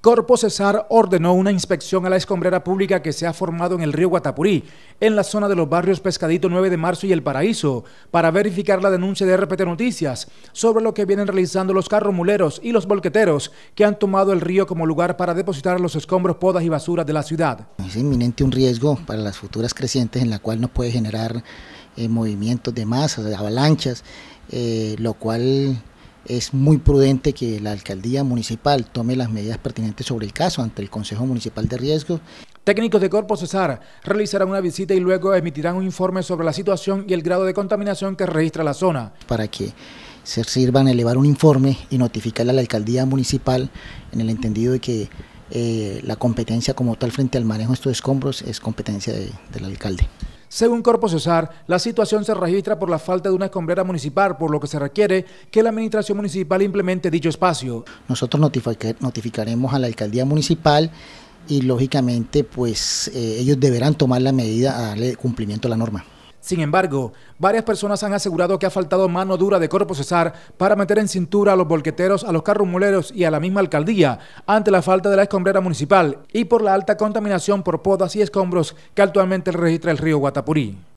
Corpo Cesar ordenó una inspección a la escombrera pública que se ha formado en el río Guatapurí, en la zona de los barrios Pescadito 9 de Marzo y El Paraíso, para verificar la denuncia de RPT Noticias sobre lo que vienen realizando los carromuleros y los volqueteros que han tomado el río como lugar para depositar los escombros, podas y basuras de la ciudad. Es inminente un riesgo para las futuras crecientes en la cual no puede generar eh, movimientos de masas, avalanchas, eh, lo cual es muy prudente que la alcaldía municipal tome las medidas pertinentes sobre el caso ante el Consejo Municipal de Riesgo. Técnicos de Corpo Cesar realizarán una visita y luego emitirán un informe sobre la situación y el grado de contaminación que registra la zona. Para que se sirvan a elevar un informe y notificarle a la alcaldía municipal en el entendido de que eh, la competencia como tal frente al manejo de estos escombros es competencia del alcalde. Según Cesar, la situación se registra por la falta de una escombrera municipal, por lo que se requiere que la administración municipal implemente dicho espacio. Nosotros notificaremos a la alcaldía municipal y lógicamente pues eh, ellos deberán tomar la medida a darle cumplimiento a la norma. Sin embargo, varias personas han asegurado que ha faltado mano dura de Corpo Cesar para meter en cintura a los bolqueteros, a los carros y a la misma alcaldía ante la falta de la escombrera municipal y por la alta contaminación por podas y escombros que actualmente registra el río Guatapurí.